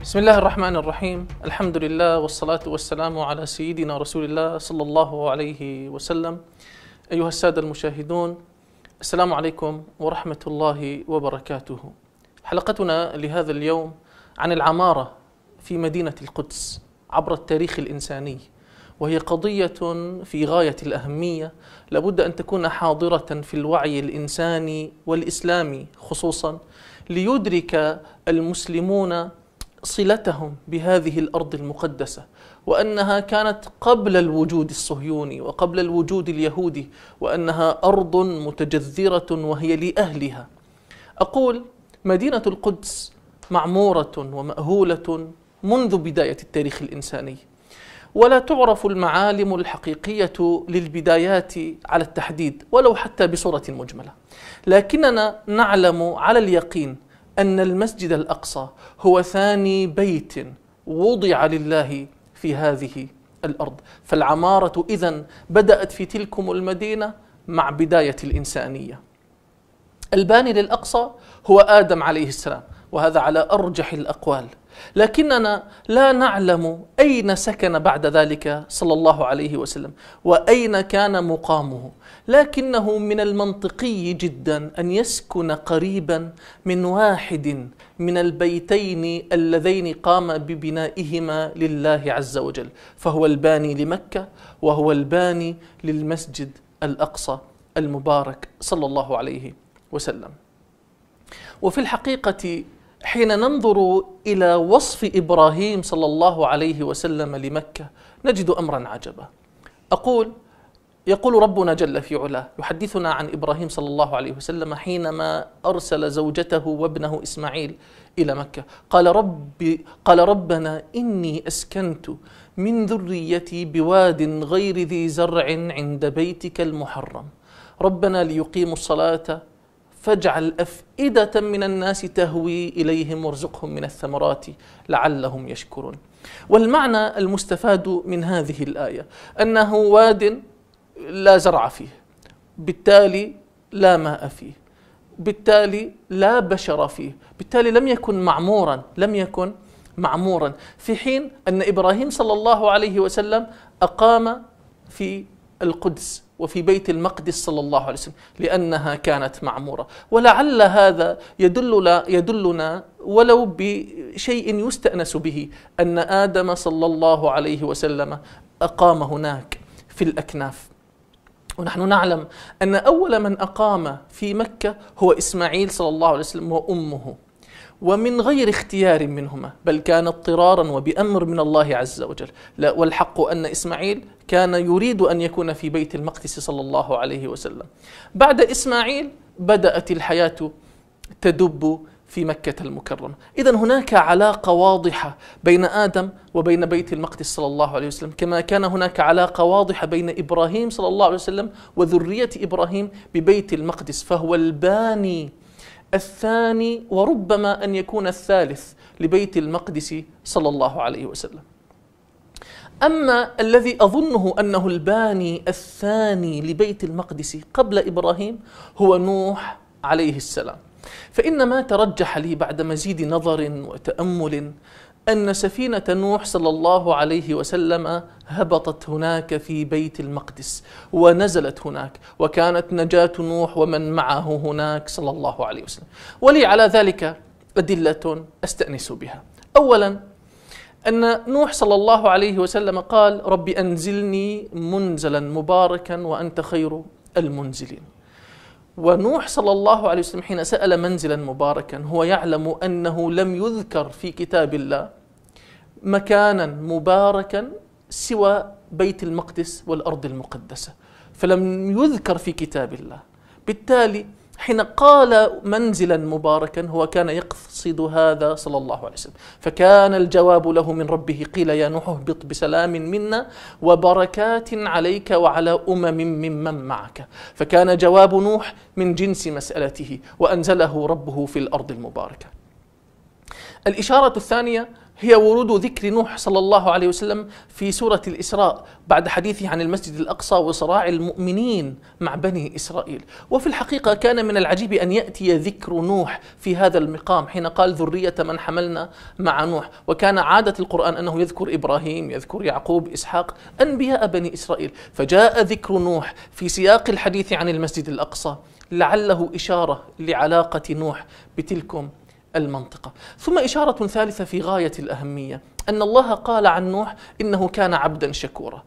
بسم الله الرحمن الرحيم الحمد لله والصلاة والسلام على سيدنا رسول الله صلى الله عليه وسلم أيها السادة المشاهدون السلام عليكم ورحمة الله وبركاته حلقتنا لهذا اليوم عن العمارة في مدينة القدس عبر التاريخ الإنساني وهي قضية في غاية الأهمية لابد أن تكون حاضرة في الوعي الإنساني والإسلامي خصوصا ليدرك المسلمون صلتهم بهذه الارض المقدسه وانها كانت قبل الوجود الصهيوني وقبل الوجود اليهودي وانها ارض متجذره وهي لاهلها اقول مدينه القدس معموره وماهوله منذ بدايه التاريخ الانساني ولا تعرف المعالم الحقيقيه للبدايات على التحديد ولو حتى بصوره مجمله لكننا نعلم على اليقين أن المسجد الأقصى هو ثاني بيت وضع لله في هذه الأرض فالعمارة إذا بدأت في تلكم المدينة مع بداية الإنسانية الباني للأقصى هو آدم عليه السلام وهذا على أرجح الأقوال لكننا لا نعلم أين سكن بعد ذلك صلى الله عليه وسلم وأين كان مقامه لكنه من المنطقي جدا أن يسكن قريبا من واحد من البيتين اللذين قام ببنائهما لله عز وجل فهو الباني لمكة وهو الباني للمسجد الأقصى المبارك صلى الله عليه وسلم وفي الحقيقة حين ننظر الى وصف ابراهيم صلى الله عليه وسلم لمكه نجد امرا عجبا اقول يقول ربنا جل في علاه يحدثنا عن ابراهيم صلى الله عليه وسلم حينما ارسل زوجته وابنه اسماعيل الى مكه قال ربي قال ربنا اني اسكنت من ذريتي بواد غير ذي زرع عند بيتك المحرم ربنا ليقيموا الصلاه فاجعل أفئدة من الناس تهوي إليهم وارزقهم من الثمرات لعلهم يشكرون والمعنى المستفاد من هذه الآية أنه واد لا زرع فيه بالتالي لا ماء فيه بالتالي لا بشر فيه بالتالي لم يكن معمورا لم يكن معمورا في حين أن إبراهيم صلى الله عليه وسلم أقام في القدس وفي بيت المقدس صلى الله عليه وسلم لأنها كانت معمورة ولعل هذا يدل يدلنا ولو بشيء يستأنس به أن آدم صلى الله عليه وسلم أقام هناك في الأكناف ونحن نعلم أن أول من أقام في مكة هو إسماعيل صلى الله عليه وسلم وأمه ومن غير اختيار منهما بل كان اضطرارا وبأمر من الله عز وجل لا والحق أن إسماعيل كان يريد أن يكون في بيت المقدس صلى الله عليه وسلم بعد إسماعيل بدأت الحياة تدب في مكة المكرمة إذا هناك علاقة واضحة بين آدم وبين بيت المقدس صلى الله عليه وسلم كما كان هناك علاقة واضحة بين إبراهيم صلى الله عليه وسلم وذرية إبراهيم ببيت المقدس فهو الباني الثاني وربما أن يكون الثالث لبيت المقدس صلى الله عليه وسلم أما الذي أظنه أنه الباني الثاني لبيت المقدس قبل إبراهيم هو نوح عليه السلام فإن ما ترجح لي بعد مزيد نظر وتأمل أن سفينة نوح صلى الله عليه وسلم هبطت هناك في بيت المقدس ونزلت هناك وكانت نجاة نوح ومن معه هناك صلى الله عليه وسلم ولي على ذلك أدلة أستأنس بها أولا أن نوح صلى الله عليه وسلم قال رب أنزلني منزلا مباركا وأنت خير المنزلين ونوح صلى الله عليه وسلم حين سأل منزلا مباركا هو يعلم أنه لم يذكر في كتاب الله مكانا مباركا سوى بيت المقدس والأرض المقدسة فلم يذكر في كتاب الله بالتالي حين قال منزلا مباركا هو كان يقصد هذا صلى الله عليه وسلم فكان الجواب له من ربه قيل يا نوح اهبط بسلام منا وبركات عليك وعلى أمم ممن معك فكان جواب نوح من جنس مسألته وأنزله ربه في الأرض المباركة الإشارة الثانية هي ورود ذكر نوح صلى الله عليه وسلم في سورة الإسراء بعد حديثه عن المسجد الأقصى وصراع المؤمنين مع بني إسرائيل وفي الحقيقة كان من العجيب أن يأتي ذكر نوح في هذا المقام حين قال ذرية من حملنا مع نوح وكان عادة القرآن أنه يذكر إبراهيم يذكر يعقوب إسحاق أنبياء بني إسرائيل فجاء ذكر نوح في سياق الحديث عن المسجد الأقصى لعله إشارة لعلاقة نوح بتلكم المنطقة ثم إشارة ثالثة في غاية الأهمية أن الله قال عن نوح إنه كان عبدا شكورا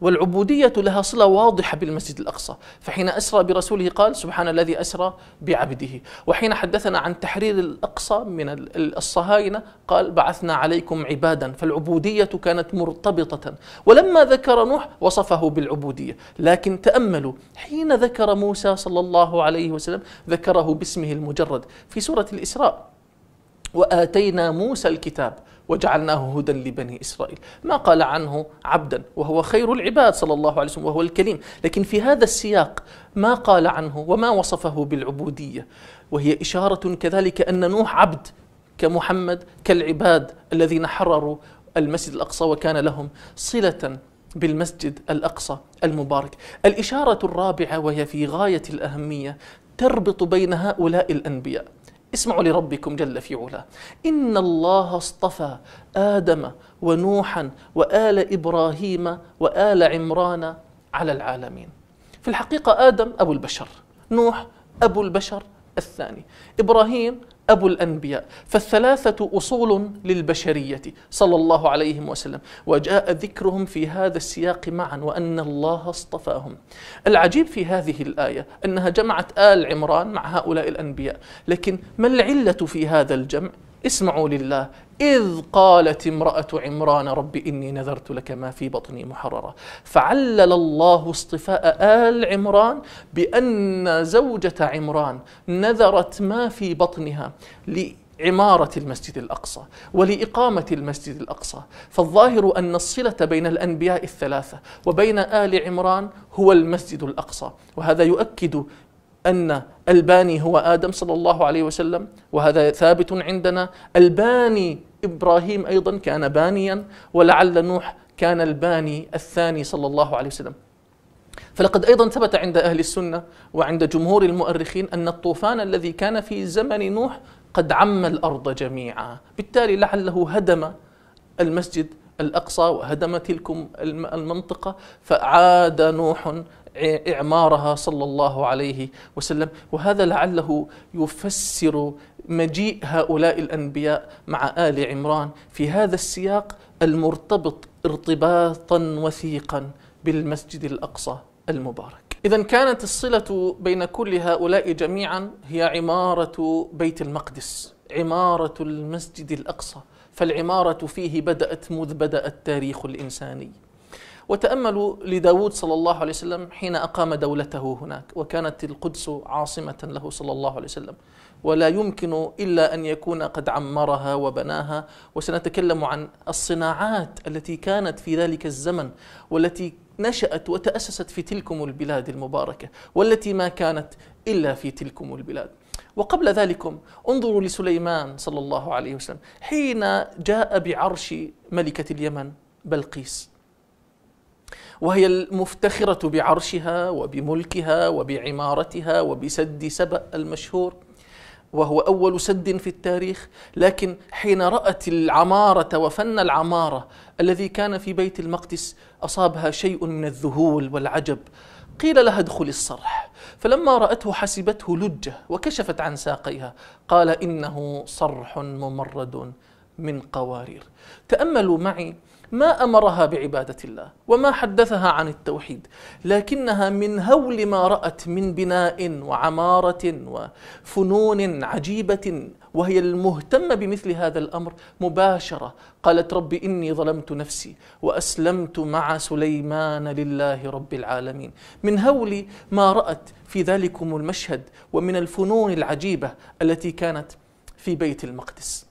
والعبودية لها صلة واضحة بالمسجد الأقصى فحين أسرى برسوله قال سبحان الذي أسرى بعبده وحين حدثنا عن تحرير الأقصى من الصهاينة قال بعثنا عليكم عبادا فالعبودية كانت مرتبطة ولما ذكر نوح وصفه بالعبودية لكن تأملوا حين ذكر موسى صلى الله عليه وسلم ذكره باسمه المجرد في سورة الإسراء وآتينا موسى الكتاب وجعلناه هدى لبني إسرائيل ما قال عنه عبدا وهو خير العباد صلى الله عليه وسلم وهو الكليم لكن في هذا السياق ما قال عنه وما وصفه بالعبودية وهي إشارة كذلك أن نوح عبد كمحمد كالعباد الذين حرروا المسجد الأقصى وكان لهم صلة بالمسجد الأقصى المبارك الإشارة الرابعة وهي في غاية الأهمية تربط بين هؤلاء الأنبياء اسمعوا لربكم جل في علا إن الله اصطفى آدم ونوحا وآل إبراهيم وآل عمران على العالمين في الحقيقة آدم أبو البشر نوح أبو البشر الثاني إبراهيم أبو الأنبياء فالثلاثة أصول للبشرية صلى الله عليه وسلم وجاء ذكرهم في هذا السياق معا وأن الله اصطفاهم العجيب في هذه الآية أنها جمعت آل عمران مع هؤلاء الأنبياء لكن ما العلة في هذا الجمع؟ اسمعوا لله إذ قالت امرأة عمران رب إني نذرت لك ما في بطني محررة فعلل الله اصطفاء آل عمران بأن زوجة عمران نذرت ما في بطنها لعمارة المسجد الأقصى ولإقامة المسجد الأقصى فالظاهر أن الصلة بين الأنبياء الثلاثة وبين آل عمران هو المسجد الأقصى وهذا يؤكد أن الباني هو آدم صلى الله عليه وسلم وهذا ثابت عندنا الباني إبراهيم أيضا كان بانيا ولعل نوح كان الباني الثاني صلى الله عليه وسلم فلقد أيضا ثبت عند أهل السنة وعند جمهور المؤرخين أن الطوفان الذي كان في زمن نوح قد عم الأرض جميعا بالتالي لعله هدم المسجد الأقصى وهدم تلك المنطقة فعاد نوح إعمارها صلى الله عليه وسلم وهذا لعله يفسر مجيء هؤلاء الأنبياء مع آل عمران في هذا السياق المرتبط ارتباطا وثيقا بالمسجد الأقصى المبارك إذا كانت الصلة بين كل هؤلاء جميعا هي عمارة بيت المقدس عمارة المسجد الأقصى فالعمارة فيه بدأت مذ بدأ التاريخ الإنساني وتأملوا لداود صلى الله عليه وسلم حين أقام دولته هناك وكانت القدس عاصمة له صلى الله عليه وسلم ولا يمكن إلا أن يكون قد عمرها وبناها وسنتكلم عن الصناعات التي كانت في ذلك الزمن والتي نشأت وتأسست في تلكم البلاد المباركة والتي ما كانت إلا في تلكم البلاد وقبل ذلك انظروا لسليمان صلى الله عليه وسلم حين جاء بعرش ملكة اليمن بلقيس وهي المفتخرة بعرشها وبملكها وبعمارتها وبسد سبأ المشهور وهو أول سد في التاريخ لكن حين رأت العمارة وفن العمارة الذي كان في بيت المقدس أصابها شيء من الذهول والعجب قيل لها ادخل الصرح فلما رأته حسبته لجة وكشفت عن ساقيها قال إنه صرح ممرد من قوارير تأملوا معي ما امرها بعباده الله وما حدثها عن التوحيد لكنها من هول ما رات من بناء وعماره وفنون عجيبه وهي المهتمه بمثل هذا الامر مباشره قالت رب اني ظلمت نفسي واسلمت مع سليمان لله رب العالمين من هول ما رات في ذلكم المشهد ومن الفنون العجيبه التي كانت في بيت المقدس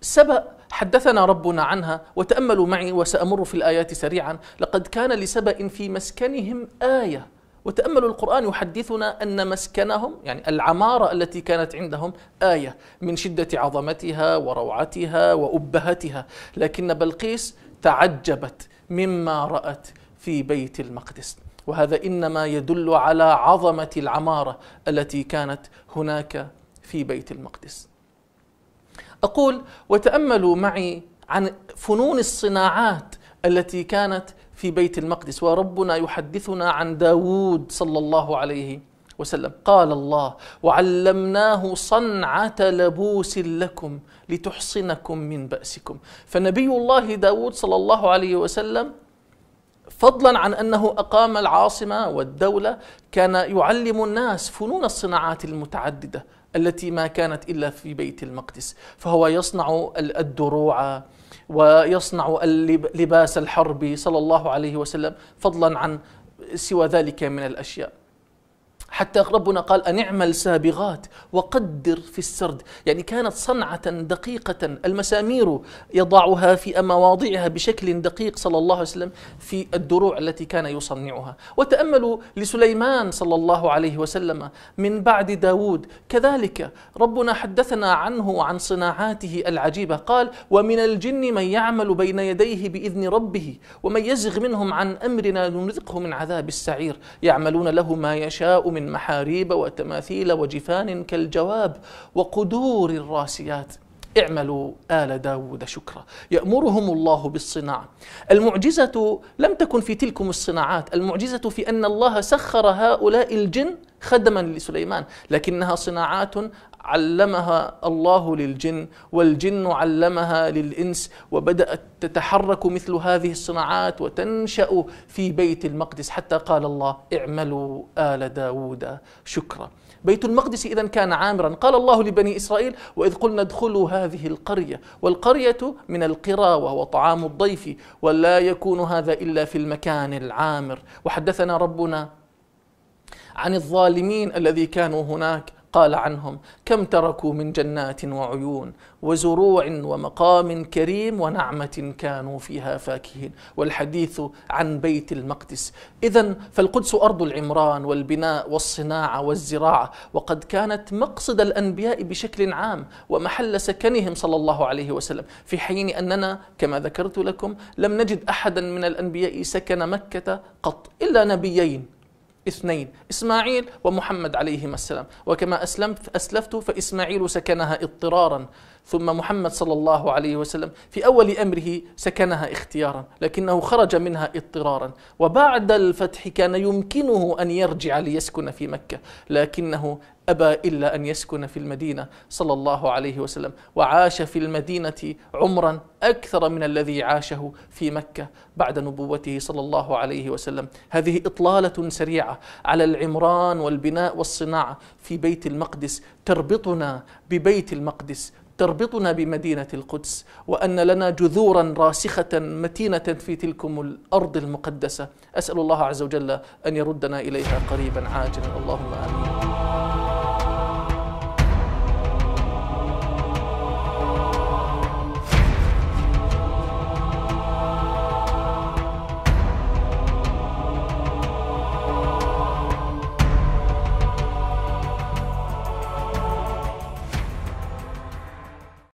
سبأ حدثنا ربنا عنها وتاملوا معي وسامر في الايات سريعا لقد كان لسبا في مسكنهم ايه وتاملوا القران يحدثنا ان مسكنهم يعني العماره التي كانت عندهم ايه من شده عظمتها وروعتها وابهتها لكن بلقيس تعجبت مما رات في بيت المقدس وهذا انما يدل على عظمه العماره التي كانت هناك في بيت المقدس أقول وتأملوا معي عن فنون الصناعات التي كانت في بيت المقدس وربنا يحدثنا عن داود صلى الله عليه وسلم قال الله وعلمناه صنعة لبوس لكم لتحصنكم من بأسكم فنبي الله داود صلى الله عليه وسلم فضلا عن أنه أقام العاصمة والدولة كان يعلم الناس فنون الصناعات المتعددة التي ما كانت الا في بيت المقدس فهو يصنع الدروع ويصنع لباس الحرب صلى الله عليه وسلم فضلا عن سوى ذلك من الاشياء حتى ربنا قال أن اعمل سابغات وقدر في السرد يعني كانت صنعة دقيقة المسامير يضعها في مواضعها بشكل دقيق صلى الله عليه وسلم في الدروع التي كان يصنعها وتأملوا لسليمان صلى الله عليه وسلم من بعد داود كذلك ربنا حدثنا عنه وعن صناعاته العجيبة قال ومن الجن من يعمل بين يديه بإذن ربه ومن يزغ منهم عن أمرنا نذقه من عذاب السعير يعملون له ما يشاء من من محاريب وتماثيل وجفان كالجواب وقدور الراسيات اعملوا آل داود شكرا يأمرهم الله بالصناعة المعجزة لم تكن في تلكم الصناعات المعجزة في أن الله سخر هؤلاء الجن خدما لسليمان لكنها صناعات علمها الله للجن والجن علمها للإنس وبدأت تتحرك مثل هذه الصناعات وتنشأ في بيت المقدس حتى قال الله اعملوا آل داود شكرا بيت المقدس إذا كان عامرا قال الله لبني إسرائيل وإذ قلنا ادخلوا هذه القرية والقرية من القرى وهو طعام الضيف ولا يكون هذا إلا في المكان العامر وحدثنا ربنا عن الظالمين الذي كانوا هناك قال عنهم كم تركوا من جنات وعيون وزروع ومقام كريم ونعمة كانوا فيها فاكهين والحديث عن بيت المقدس إذا فالقدس أرض العمران والبناء والصناعة والزراعة وقد كانت مقصد الأنبياء بشكل عام ومحل سكنهم صلى الله عليه وسلم في حين أننا كما ذكرت لكم لم نجد أحدا من الأنبياء سكن مكة قط إلا نبيين اثنين إسماعيل ومحمد عليهما السلام وكما أسلمت أسلفت فإسماعيل سكنها اضطرارا ثم محمد صلى الله عليه وسلم في أول أمره سكنها اختيارا لكنه خرج منها اضطرارا وبعد الفتح كان يمكنه أن يرجع ليسكن في مكة لكنه أبى إلا أن يسكن في المدينة صلى الله عليه وسلم وعاش في المدينة عمرا أكثر من الذي عاشه في مكة بعد نبوته صلى الله عليه وسلم هذه إطلالة سريعة على العمران والبناء والصناعة في بيت المقدس تربطنا ببيت المقدس تربطنا بمدينة القدس وأن لنا جذورا راسخة متينة في تلكم الأرض المقدسة أسأل الله عز وجل أن يردنا إليها قريبا عاجلا اللهم آمين